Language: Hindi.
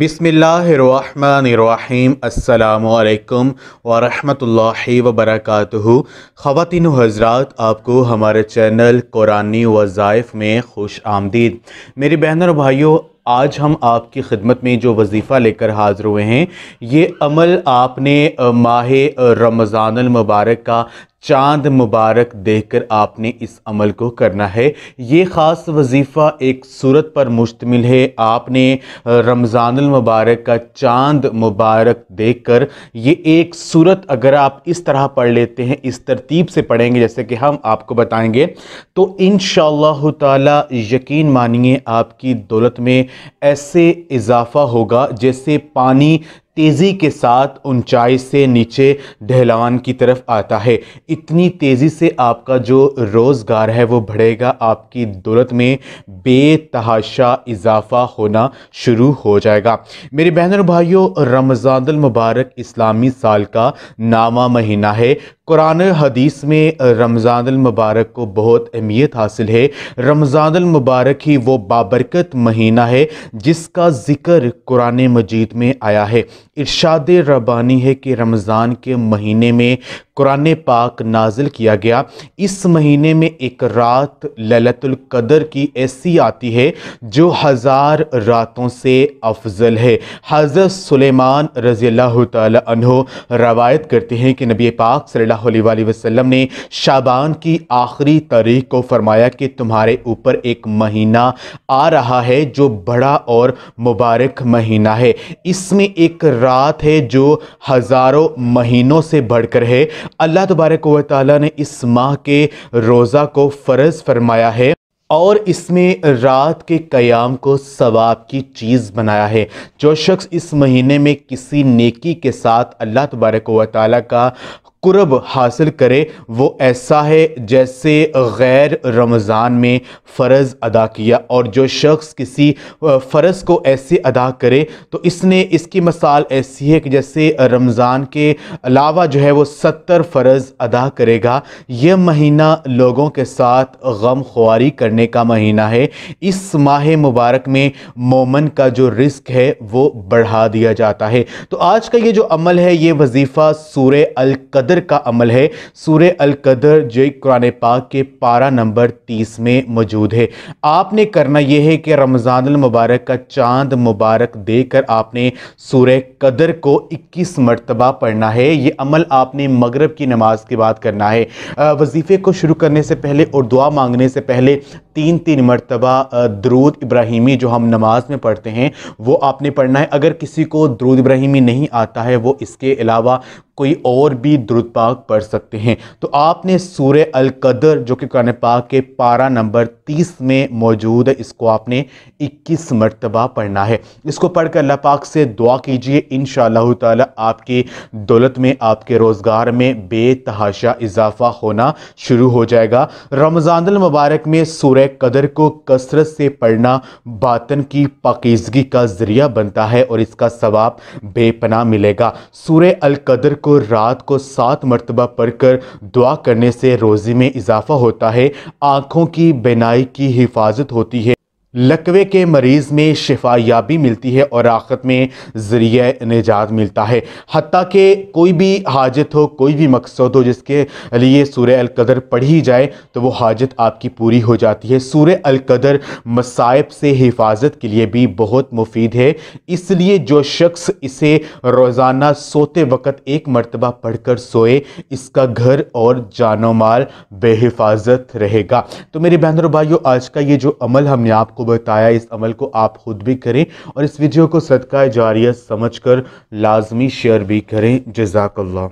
बिसमीम् वरहि वबरक ख़वान हजरात आपको हमारे चैनल कुरानी वज़ाइफ़ में खुश आमदीद मेरी बहन और भाइयों आज हम आपकी खिदमत में जो वजीफ़ा लेकर हाज़िर हुए हैं ये अमल आपने माह रमज़ान मुबारक का चांद मुबारक देखकर आपने इस अमल को करना है ये ख़ास वजीफ़ा एक सूरत पर मुश्तमिल है आपने रमज़ानमबारक का चांद मुबारक देखकर ये एक सूरत अगर आप इस तरह पढ़ लेते हैं इस तरतीब से पढ़ेंगे जैसे कि हम आपको बताएंगे तो इन ताला यकीन मानिए आपकी दौलत में ऐसे इजाफ़ा होगा जैसे पानी तेज़ी के साथ ऊंचाई से नीचे ढहलान की तरफ आता है इतनी तेज़ी से आपका जो रोज़गार है वो बढ़ेगा आपकी दौलत में बेतहाशा इजाफा होना शुरू हो जाएगा मेरे बहन और भाइयों रमज़ानमबारक इस्लामी साल का नामा महीना है कुरान हदीस में रमज़ानमबारक को बहुत अहमियत हासिल है रमज़ानमबारक ही वो बाबरकत महीना है जिसका ज़िक्र कुरान मजीद में आया है इर्शाद रबानी है कि रमज़ान के महीने में कुरान पाक नाजिल किया गया इस महीने में एक रात ललतुल कदर की ऐसी आती है जो हज़ार रातों से अफजल है हज़रत सुलेमान रज़ी तहो रवायत करते हैं कि नबी पाक सल्लल्लाहु अलैहि वसल्लम ने शाबान की आखिरी तारीख को फरमाया कि तुम्हारे ऊपर एक महीना आ रहा है जो बड़ा और मुबारक महीना है इसमें एक रात है जो हज़ारों महीनों से बढ़कर है अल्लाह तबारक वाली ने इस माह के रोज़ा को फ़र्ज़ फरमाया है और इसमें रात के क़याम को सवाब की चीज़ बनाया है जो शख्स इस महीने में किसी नेकी के साथ अल्लाह तबारक व ताली का कुरब हासिल करे वो ऐसा है जैसे गैर रमज़ान में फ़र्ज़ अदा किया और जो शख्स किसी फ़र्ज़ को ऐसे अदा करे तो इसने इसकी मसाल ऐसी है कि जैसे रमज़ान के अलावा जो है वो सत्तर फ़र्ज़ अदा करेगा यह महीना लोगों के साथ गम ख्वारी करने का महीना है इस माह मुबारक में मोमन का जो रिस्क है वो बढ़ा दिया जाता है तो आज का ये जो अमल है ये वजीफ़ा सूर्य अलकदर कदर का अमल है सूर्य अल कदर जो कुरान पाक के पारा नंबर तीस में मौजूद है आपने करना यह है कि रमज़ान मुबारक का चांद मुबारक देकर आपने सूर्य कदर को इक्कीस मरतबा पढ़ना है ये अमल आपने मगरब की नमाज के बाद करना है वजीफ़े को शुरू करने से पहले और दुआ मांगने से पहले तीन तीन मरतबा दरूद इब्राहिमी जो हम नमाज में पढ़ते हैं वो आपने पढ़ना है अगर किसी को दरूद इब्राहिमी नहीं आता है वो इसके अलावा कोई और भी दुरुद पाक पढ़ सकते हैं तो आपने सूर्य अलकदर जो कि कुरान पाक के पारा नंबर 30 में मौजूद है इसको आपने 21 मरतबा पढ़ना है इसको पढ़कर अल्लाह पाक से दुआ कीजिए इन ताला आपकी दौलत में आपके रोज़गार में बेतहाशा इजाफा होना शुरू हो जाएगा रमज़ान मुबारक में सूर्य कदर को कसरत से पढ़ना बातन की पाकिजगी का ज़रिया बनता है और इसका सवाब बेपना मिलेगा सूर्य अलकदर को रात को सात मरतबा पढ़कर दुआ करने से रोज़ी में इजाफा होता है आँखों की बेनाई की हिफाजत होती है लकवे के मरीज़ में शिफा याबी मिलती है और आखत में ज़रिए निजात मिलता है हती कि कोई भी हाजत हो कोई भी मकसद हो जिसके लिए सूर्य अलकदर पढ़ी जाए तो वो हाजत आपकी पूरी हो जाती है सूर्य अलकदर मसाइब से हिफाजत के लिए भी बहुत मुफीद है इसलिए जो शख्स इसे रोज़ाना सोते वक्त एक मरतबा पढ़ कर सोए इसका घर और जानो माल बेहिफाजत रहेगा तो मेरे बहनों भाइयों आज का ये जो अमल हमने आपको बताया इस अमल को आप खुद भी करें और इस वीडियो को सदका जारिया समझ कर लाजमी शेयर भी करें जजाकल्ला